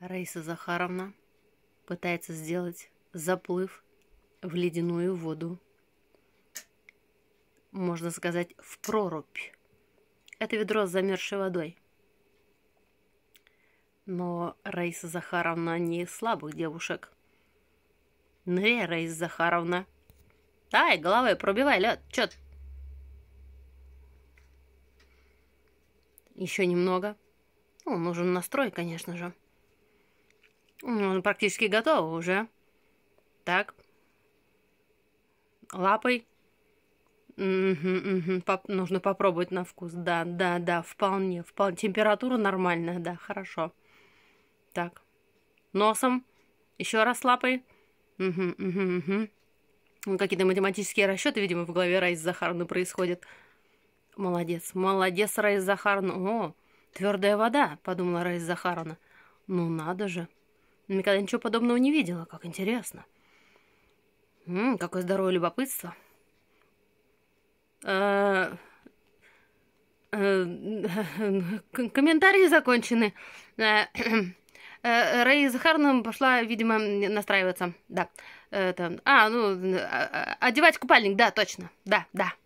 Раиса Захаровна пытается сделать заплыв в ледяную воду. Можно сказать, в прорубь. Это ведро с замерзшей водой. Но Раиса Захаровна не из слабых девушек. Ныряй, ну Раиса Захаровна. Дай головой, пробивай лед, чё ты? Еще немного. Ну, нужен настрой, конечно же. Он практически готов уже. Так. Лапой. Угу, угу. Поп нужно попробовать на вкус. Да, да, да, вполне, вполне. Температура нормальная, да, хорошо. Так. Носом. Еще раз лапой. Угу, угу, угу. Ну, Какие-то математические расчеты, видимо, в голове Раис Захарна происходят. Молодец, молодец, Раис Захарна. О, твердая вода, подумала Раис Захарна. Ну надо же. Никогда ничего подобного не видела. Как интересно. Ммм, какое здоровое любопытство. Э, э, э, комментарии закончены. Рэй Захарна пошла, видимо, настраиваться. Да. Это... А, ну, одевать купальник, да, точно. Да, да.